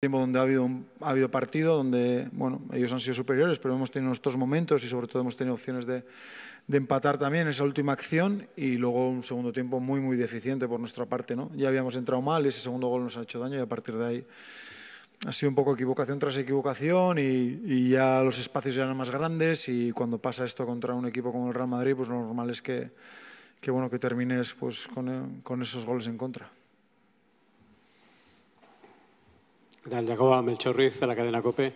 tiempo donde ha habido, ha habido partido, donde bueno, ellos han sido superiores, pero hemos tenido nuestros momentos y sobre todo hemos tenido opciones de, de empatar también esa última acción y luego un segundo tiempo muy, muy deficiente por nuestra parte. ¿no? Ya habíamos entrado mal, y ese segundo gol nos ha hecho daño y a partir de ahí ha sido un poco equivocación tras equivocación y, ya los espacios ya eran más grandes y cuando pasa esto contra un equipo como el Real Madrid, pues lo normal es que, que bueno, que termines pues, con eh, esos goles en contra. tal? Jacoba de la cadena COPE.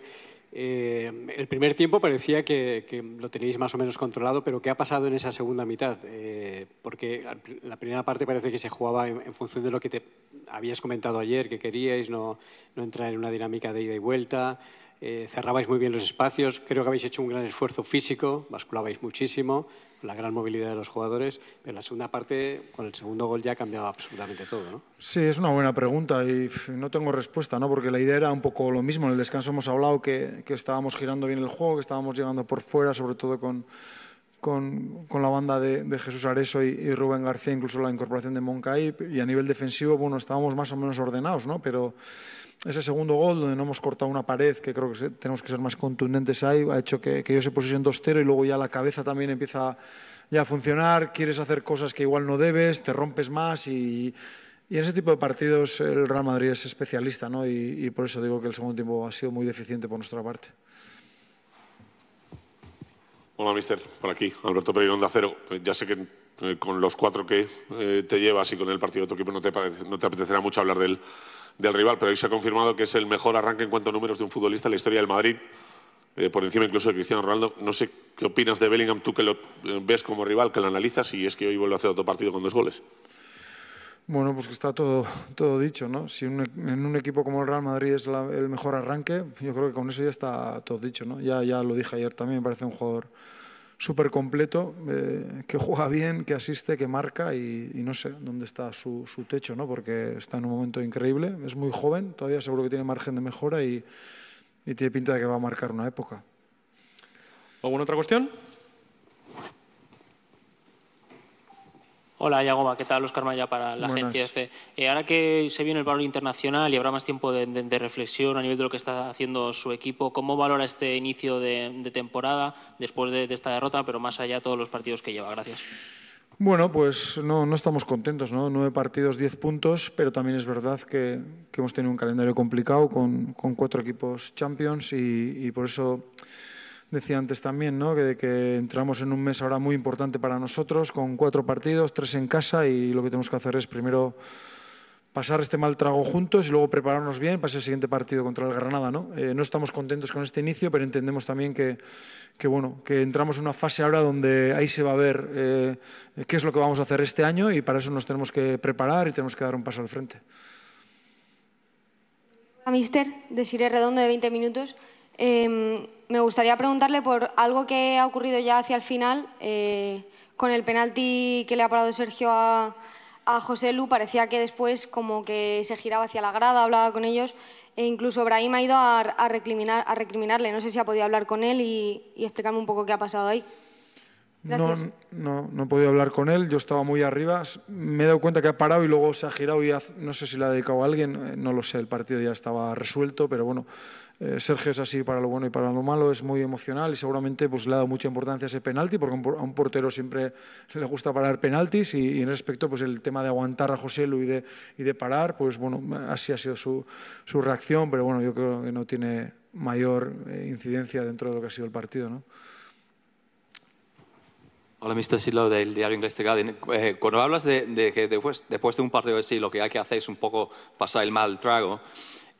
Eh, el primer tiempo parecía que, lo teníais más o menos controlado, pero ¿qué ha pasado en esa segunda mitad? Eh, porque la primera parte parece que se jugaba en, función de lo que te habías comentado ayer, que queríais, no entrar en una dinámica de ida y vuelta, eh, cerrabais muy bien los espacios, creo que habéis hecho un gran esfuerzo físico, basculabais muchísimo, la gran movilidad de los jugadores, pero en la segunda parte, con el segundo gol, ya cambiaba absolutamente todo, ¿no? Sí, es una buena pregunta y no tengo respuesta, ¿no? Porque la idea era un poco lo mismo. En el descanso hemos hablado que estábamos girando bien el juego, que estábamos llegando por fuera, sobre todo con con, la banda de, Jesús Areso y, Rubén García, incluso la incorporación de Moncaí. Y a nivel defensivo, bueno, estábamos más o menos ordenados, ¿no? Pero ese segundo gol, donde no hemos cortado una pared, que creo que tenemos que ser más contundentes ahí, ha hecho que, yo ellos se pusiesen 2-0 y luego ya la cabeza también empieza a funcionar, quieres hacer cosas que igual no debes, te rompes más y, en ese tipo de partidos el Real Madrid es especialista, ¿no? Y, y por eso digo que el segundo tiempo ha sido muy deficiente por nuestra parte. Hola, mister. Por aquí, Alberto Pereira, de Cero. Eh, ya sé que eh, con los cuatro que eh, te llevas y con el partido de tu equipo no te, apetecerá mucho hablar del, rival, pero hoy se ha confirmado que es el mejor arranque en cuanto a números de un futbolista en la historia del Madrid. por encima incluso de Cristiano Ronaldo. No sé qué opinas de Bellingham, tú que lo ves como rival, que lo analizas y es que hoy vuelve a hacer otro partido con dos goles. Bueno, pues que está todo, todo dicho, ¿no? Si e, en un equipo como el Real Madrid es el mejor arranque, yo creo que con eso ya está todo dicho, ¿no? Ya, ya lo dije ayer también, me parece un jugador súper completo, eh, que juega bien, que asiste, que marca y, no sé dónde está su, techo, ¿no? Porque está en un momento increíble, es muy joven, todavía seguro que tiene margen de mejora y, y tiene pinta de que va a marcar una época. ¿Alguna otra cuestión? Hola, Yagoba, ¿qué tal? Oscar Maya para la agencia EFE. Eh, ahora que se viene el valor internacional y habrá más tiempo de, reflexión a nivel de lo que está haciendo su equipo, ¿cómo valora este inicio de, temporada después de, esta derrota, pero más allá todos los partidos que lleva? Gracias. Bueno, pues no, no estamos contentos, ¿no? Nueve partidos, diez puntos, pero también es verdad que, hemos tenido un calendario complicado con, cuatro equipos champions y por eso decía antes también, que, entramos en un mes ahora muy importante para nosotros, con cuatro partidos, tres en casa, y lo que tenemos que hacer es primero pasar este mal trago juntos y luego prepararnos bien para el siguiente partido contra el Granada. ¿no? Eh, no estamos contentos con este inicio, pero entendemos también que, bueno, que entramos en una fase ahora donde ahí se va a ver eh, qué es lo que vamos a hacer este año y para eso nos tenemos que preparar y tenemos que dar un paso al frente. A Mister, de Sire Redondo, de 20 minutos. Em, me gustaría preguntarle por algo que ha ocurrido ya hacia el final, eh, con el penalti que le ha parado Sergio a, José Lu, parecía que después como que se giraba hacia la grada, hablaba con ellos, e incluso Brahim ha ido a, a recriminarle. No sé si ha podido hablar con él y explicarme un poco qué ha pasado ahí. No, no, he podido hablar con él, yo estaba muy arriba. Me he dado cuenta que ha parado y luego se ha girado y no sé si la ha dedicado a alguien, eh, no lo sé, el partido ya estaba resuelto, pero bueno, eh, Sergio es así para lo bueno y para lo malo, es muy emocional y seguramente pues, le ha dado mucha importancia a ese penalti, porque a un portero siempre le gusta parar penaltis y, en respecto pues, el tema de aguantar a José Luis y de, y de parar, pues bueno, así ha sido su, reacción, pero bueno, yo creo que no tiene mayor eh, incidencia dentro de lo que ha sido el partido, ¿no? Hola, Mr. Silo, del diario inglés The Guardian. Eh, cuando hablas de, que después, de un partido así lo que hay que hacer es un poco pasar el mal trago,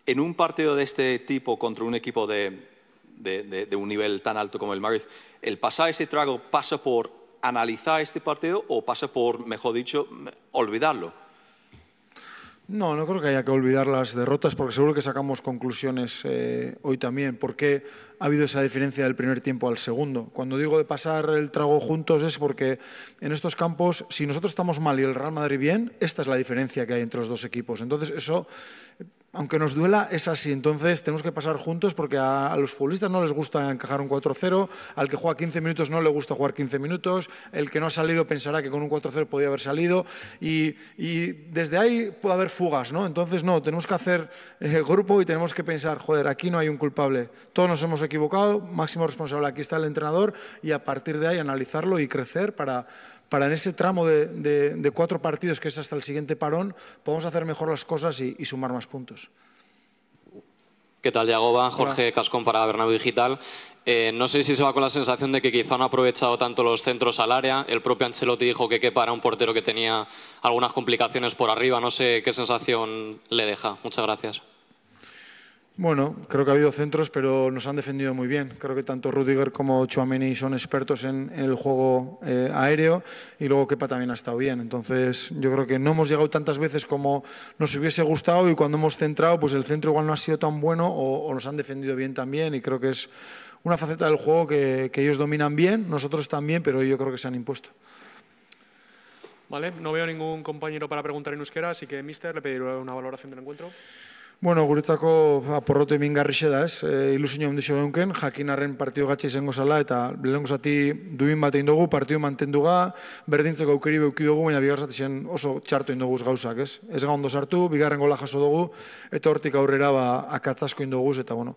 en un partido de este tipo contra un equipo de, de un nivel tan alto como el Madrid, ¿el pasar ese trago pasa por analizar este partido o pasa por, mejor dicho, olvidarlo? No, no creo que haya que olvidar las derrotas porque seguro que sacamos conclusiones eh, hoy también. ¿Por qué ha habido esa diferencia del primer tiempo al segundo? Cuando digo de pasar el trago juntos es porque en estos campos, si nosotros estamos mal y el Real Madrid bien, esta es la diferencia que hay entre los dos equipos. Entonces, eso aunque nos duela, es así. Entonces tenemos que pasar juntos porque a, los futbolistas no les gusta encajar un 4-0, al que juega 15 minutos no le gusta jugar 15 minutos, el que no ha salido pensará que con un 4-0 podía haber salido y, desde ahí puede haber fugas, ¿no? Entonces no, tenemos que hacer el eh, grupo y tenemos que pensar, joder, aquí no hay un culpable, todos nos hemos equivocado, máximo responsable aquí está el entrenador y a partir de ahí analizarlo y crecer para, para en ese tramo de, cuatro partidos, que es hasta el siguiente parón, podemos hacer mejor las cosas y, sumar más puntos. ¿Qué tal, Yagoba? Jorge Cascón para Bernabéu Digital. Eh, no sé si se va con la sensación de que quizá no ha aprovechado tanto los centros al área. El propio Ancelotti dijo que que para un portero que tenía algunas complicaciones por arriba. No sé qué sensación le deja. Muchas gracias. Bueno, creo que ha habido centros, pero nos han defendido muy bien. Creo que tanto Rudiger como Chuameni son expertos en, el juego eh, aéreo y luego Kepa también ha estado bien. Entonces, yo creo que no hemos llegado tantas veces como nos hubiese gustado y cuando hemos centrado, pues el centro igual no ha sido tan bueno o, nos han defendido bien también y creo que es una faceta del juego que, ellos dominan bien, nosotros también, pero yo creo que se han impuesto. Vale, no veo ningún compañero para preguntar en euskera, así que, mister, le pediré una valoración del encuentro. Bueno, guretzako aporrote ba, mingarrixe da ez, e, ilusin hon dixo jakinarren partio gatxe izango zala, eta lehenko zati duin bat egin dugu, partio mantendu ga, berdintzeko aukeri beuki dugu, baina bigar zati oso txartu egin dugu gauzak ez. Ez gaundo sartu, bigarren gola jaso dugu, eta hortik aurrera ba, akatzasko egin dugu, eta bueno,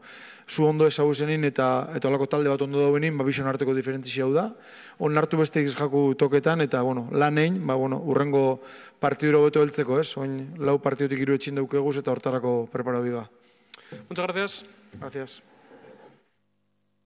zu ondo ez zenin, eta, eta olako talde bat ondo dauenin, ba, bizon harteko diferentzia hau da. Hon hartu beste jaku toketan, eta bueno, lan egin, ba, bueno, urrengo partidura beto heltzeko ez, oin lau partidotik iruetxin daukeguz, eta hortarako preparo viva. Muchas gracias. Gracias.